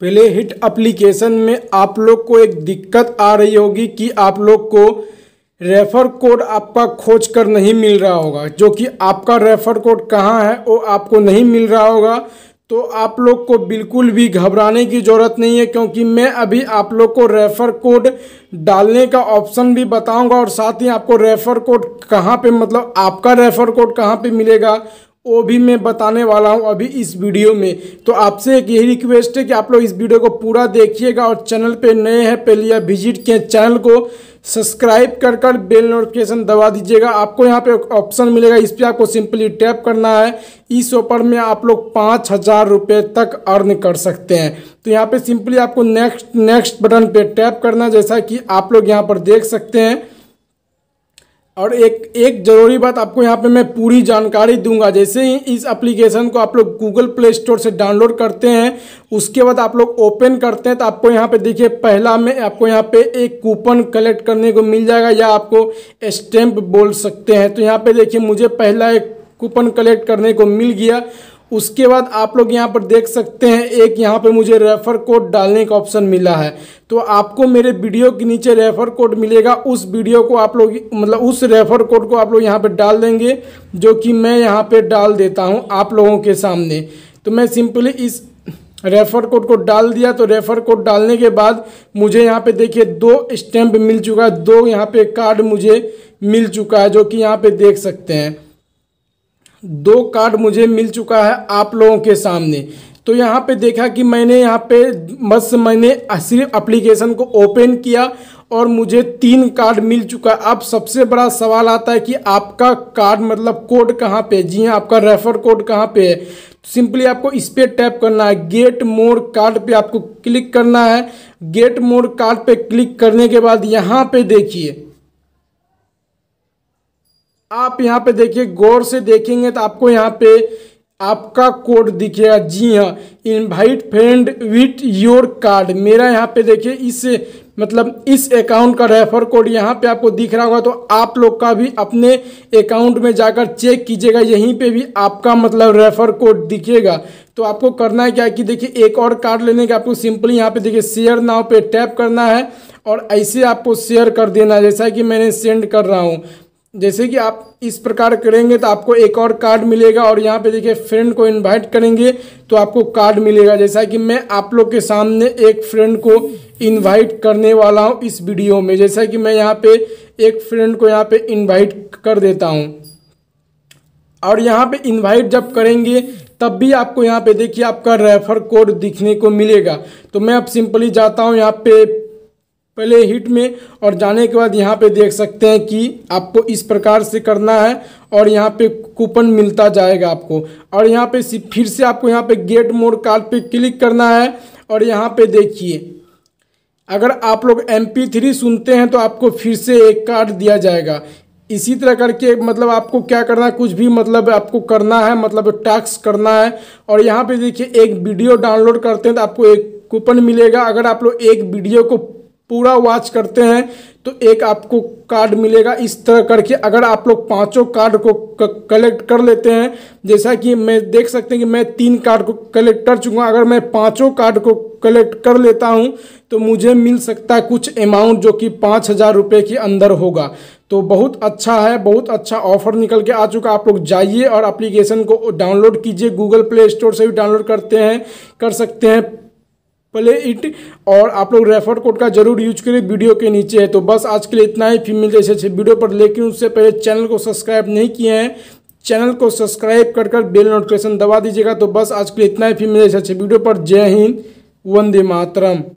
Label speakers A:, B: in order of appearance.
A: play hit application में आप लोग को एक दिक्कत आ रही होगी कि आप लोग को रेफर कोड आपका खोज कर नहीं मिल रहा होगा जो कि आपका रेफर कोड कहाँ है वो आपको नहीं मिल रहा होगा तो आप लोग को बिल्कुल भी घबराने की ज़रूरत नहीं है क्योंकि मैं अभी आप लोग को रेफ़र कोड डालने का ऑप्शन भी बताऊंगा और साथ ही आपको रेफ़र कोड कहाँ पे मतलब आपका रेफ़र कोड कहाँ पे मिलेगा वो भी मैं बताने वाला हूँ अभी इस वीडियो में तो आपसे एक यही रिक्वेस्ट है कि आप लोग इस वीडियो को पूरा देखिएगा और चैनल पे नए हैं पहले या विजिट किए चैनल को सब्सक्राइब कर कर बेल नोटिफिकेशन दबा दीजिएगा आपको यहाँ पे ऑप्शन मिलेगा इस पर आपको सिंपली टैप करना है इस ऊपर में आप लोग पाँच हज़ार रुपये तक अर्न कर सकते हैं तो यहाँ पर सिंपली आपको नेक्स्ट नेक्स्ट बटन पर टैप करना जैसा कि आप लोग यहाँ पर देख सकते हैं और एक एक ज़रूरी बात आपको यहाँ पे मैं पूरी जानकारी दूंगा जैसे ही इस एप्लीकेशन को आप लोग गूगल प्ले स्टोर से डाउनलोड करते हैं उसके बाद आप लोग ओपन करते हैं तो आपको यहाँ पे देखिए पहला में आपको यहाँ पे एक कूपन कलेक्ट करने को मिल जाएगा या आपको स्टैम्प बोल सकते हैं तो यहाँ पे देखिए मुझे पहला एक कूपन कलेक्ट करने को मिल गया उसके बाद आप लोग यहाँ पर देख सकते हैं एक यहाँ पे मुझे रेफ़र कोड डालने का ऑप्शन मिला है तो आपको मेरे वीडियो के नीचे रेफ़र कोड मिलेगा उस वीडियो को आप लोग मतलब उस रेफ़र कोड को आप लोग यहाँ पे डाल देंगे जो कि मैं यहाँ पे डाल देता हूँ आप लोगों के सामने तो मैं सिंपली इस रेफ़र कोड को डाल दिया तो रेफ़र कोड डालने के बाद मुझे यहाँ पे देखिए दो स्टैम्प मिल चुका है दो यहाँ पे कार्ड मुझे मिल चुका है जो कि यहाँ पे देख सकते हैं दो कार्ड मुझे मिल चुका है आप लोगों के सामने तो यहाँ पे देखा कि मैंने यहाँ पे बस मैंने सिर्फ अप्लीकेशन को ओपन किया और मुझे तीन कार्ड मिल चुका है अब सबसे बड़ा सवाल आता है कि आपका कार्ड मतलब कोड कहाँ पे जी हाँ आपका रेफर कोड कहाँ पे है सिंपली आपको इस पर टैप करना है गेट मोड कार्ड पे आपको क्लिक करना है गेट मोड कार्ड पे क्लिक करने के बाद यहाँ पे देखिए आप यहाँ पे देखिए गौर से देखेंगे तो आपको यहाँ पे आपका कोड दिखेगा जी हाँ invite friend with your card मेरा यहाँ पे देखिए इस मतलब इस अकाउंट का रेफर कोड यहाँ पे आपको दिख रहा होगा तो आप लोग का भी अपने अकाउंट में जाकर चेक कीजिएगा यहीं पे भी आपका मतलब रेफर कोड दिखेगा तो आपको करना है क्या कि देखिए एक और कार्ड लेने के आपको सिंपली यहाँ पे देखिए शेयर नाव पे टैप करना है और ऐसे आपको शेयर कर देना जैसा कि मैंने सेंड कर रहा हूँ जैसे कि आप इस प्रकार करेंगे तो आपको एक और कार्ड मिलेगा और यहाँ पे देखिए फ्रेंड को इनवाइट करेंगे तो आपको कार्ड मिलेगा जैसा कि मैं आप लोग के सामने एक फ्रेंड को इनवाइट करने वाला हूँ इस वीडियो में जैसा कि मैं यहाँ पे एक फ्रेंड को यहाँ पे इनवाइट कर देता हूँ और यहाँ पे इनवाइट जब करेंगे तब भी आपको यहाँ पे देखिए आपका रेफर कोड दिखने को मिलेगा तो मैं अब सिंपली जाता हूँ यहाँ पे पहले हिट में और जाने के बाद यहाँ पे देख सकते हैं कि आपको इस प्रकार से करना है और यहाँ पे कूपन मिलता जाएगा आपको और यहाँ पे फिर से आपको यहाँ पे गेट मोड कार्ड पे क्लिक करना है और यहाँ पे देखिए अगर आप लोग एम थ्री सुनते हैं तो आपको फिर से एक कार्ड दिया जाएगा इसी तरह करके मतलब आपको क्या करना है कुछ भी मतलब आपको करना है मतलब टास्क करना है और यहाँ पे देखिए एक वीडियो डाउनलोड करते हैं तो आपको एक कूपन मिलेगा अगर आप लोग एक वीडियो को पूरा वॉच करते हैं तो एक आपको कार्ड मिलेगा इस तरह करके अगर आप लोग पांचों कार्ड को कलेक्ट कर लेते हैं जैसा कि मैं देख सकते हैं कि मैं तीन कार्ड को कलेक्ट कर चुका हूँ अगर मैं पांचों कार्ड को कलेक्ट कर लेता हूँ तो मुझे मिल सकता है कुछ अमाउंट जो कि पाँच हज़ार रुपये के अंदर होगा तो बहुत अच्छा है बहुत अच्छा ऑफर निकल के आ चुका आप लोग जाइए और अप्लीकेशन को डाउनलोड कीजिए गूगल प्ले स्टोर से भी डाउनलोड करते हैं कर सकते हैं प्ले इट और आप लोग रेफर कोड का जरूर यूज करें वीडियो के नीचे है तो बस आज के लिए इतना ही फिर मिलते अच्छे वीडियो पर लेकिन उससे पहले चैनल को सब्सक्राइब नहीं किए हैं चैनल को सब्सक्राइब कर कर बेल नोटिफिकेशन दबा दीजिएगा तो बस आज के लिए इतना ही फिर मिलते अच्छे वीडियो पर जय हिंद वंदे मातरम